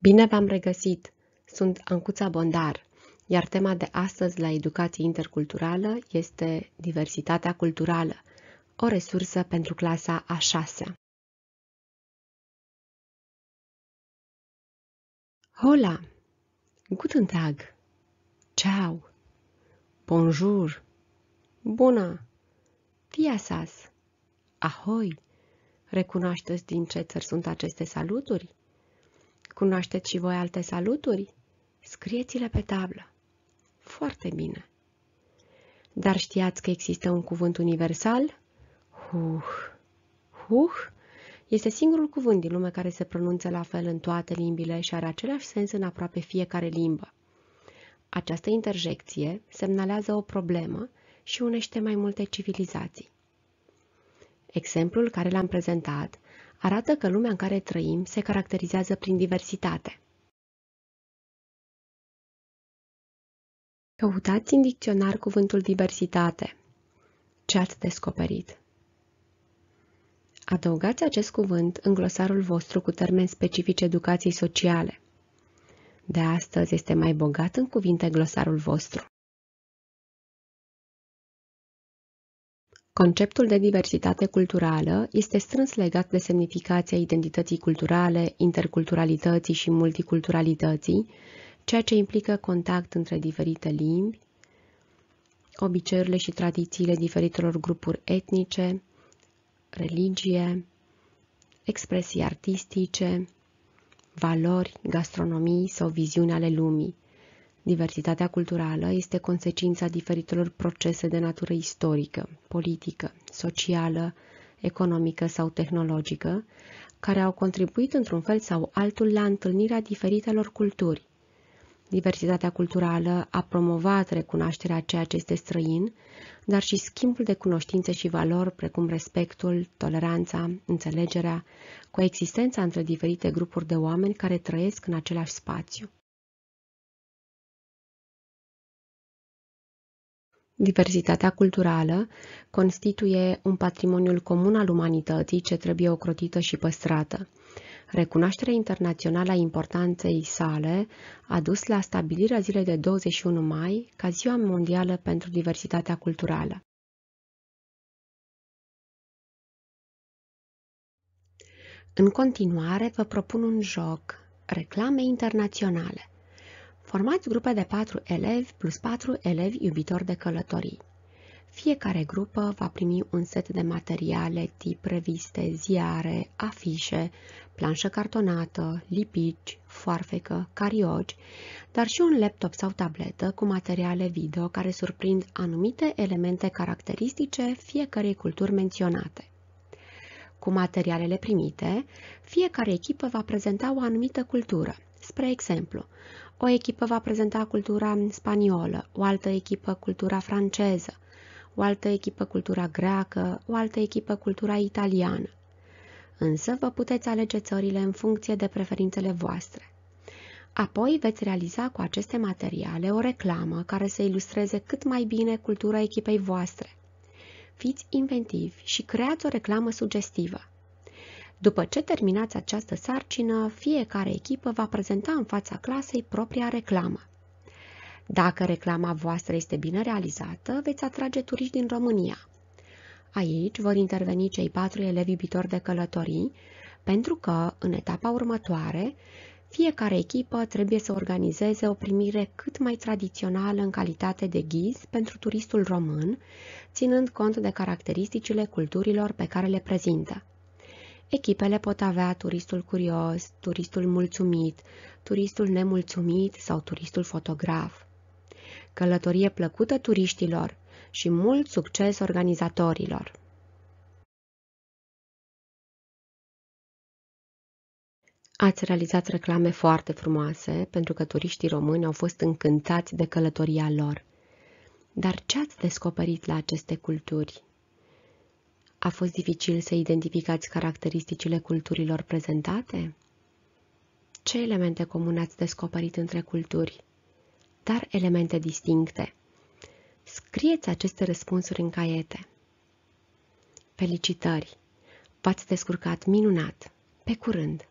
Bine v-am regăsit! Sunt Ancuța Bondar, iar tema de astăzi la educație interculturală este diversitatea culturală, o resursă pentru clasa a șasea. Hola! Guten Tag! Ciao! Bonjour! Bună! Tiasas! Ahoi! Recunoașteți din ce țări sunt aceste saluturi? Cunoașteți și voi alte saluturi? Scrieți-le pe tablă. Foarte bine. Dar știați că există un cuvânt universal? Huh. Huh este singurul cuvânt din lume care se pronunță la fel în toate limbile și are același sens în aproape fiecare limbă. Această interjecție semnalează o problemă și unește mai multe civilizații. Exemplul care l-am prezentat arată că lumea în care trăim se caracterizează prin diversitate. Căutați în dicționar cuvântul diversitate. Ce ați descoperit? Adăugați acest cuvânt în glosarul vostru cu termeni specifici educației sociale. De astăzi este mai bogat în cuvinte glosarul vostru. Conceptul de diversitate culturală este strâns legat de semnificația identității culturale, interculturalității și multiculturalității, ceea ce implică contact între diferite limbi, obiceiurile și tradițiile diferitelor grupuri etnice, religie, expresii artistice, valori, gastronomii sau viziuni ale lumii. Diversitatea culturală este consecința diferitelor procese de natură istorică, politică, socială, economică sau tehnologică, care au contribuit într-un fel sau altul la întâlnirea diferitelor culturi. Diversitatea culturală a promovat recunoașterea ceea ce este străin, dar și schimbul de cunoștințe și valori, precum respectul, toleranța, înțelegerea, coexistența între diferite grupuri de oameni care trăiesc în același spațiu. Diversitatea culturală constituie un patrimoniu comun al umanității ce trebuie ocrotită și păstrată. Recunoașterea internațională a importanței sale a dus la stabilirea zilei de 21 mai ca Ziua Mondială pentru Diversitatea Culturală. În continuare, vă propun un joc, reclame internaționale. Formați grupe de 4 elevi plus 4 elevi iubitori de călătorii. Fiecare grupă va primi un set de materiale tip reviste, ziare, afișe, planșă cartonată, lipici, foarfecă, carioci, dar și un laptop sau tabletă cu materiale video care surprind anumite elemente caracteristice fiecărei culturi menționate. Cu materialele primite, fiecare echipă va prezenta o anumită cultură, spre exemplu, o echipă va prezenta cultura spaniolă, o altă echipă cultura franceză, o altă echipă cultura greacă, o altă echipă cultura italiană. Însă vă puteți alege țările în funcție de preferințele voastre. Apoi veți realiza cu aceste materiale o reclamă care să ilustreze cât mai bine cultura echipei voastre. Fiți inventivi și creați o reclamă sugestivă. După ce terminați această sarcină, fiecare echipă va prezenta în fața clasei propria reclamă. Dacă reclama voastră este bine realizată, veți atrage turiști din România. Aici vor interveni cei patru elevi iubitori de călătorii, pentru că, în etapa următoare, fiecare echipă trebuie să organizeze o primire cât mai tradițională în calitate de ghiz pentru turistul român, ținând cont de caracteristicile culturilor pe care le prezintă. Echipele pot avea turistul curios, turistul mulțumit, turistul nemulțumit sau turistul fotograf. Călătorie plăcută turiștilor și mult succes organizatorilor! Ați realizat reclame foarte frumoase, pentru că turiștii români au fost încântați de călătoria lor. Dar ce ați descoperit la aceste culturi? A fost dificil să identificați caracteristicile culturilor prezentate? Ce elemente comune ați descoperit între culturi? Dar elemente distincte. Scrieți aceste răspunsuri în caiete. Felicitări! V-ați descurcat minunat! Pe curând!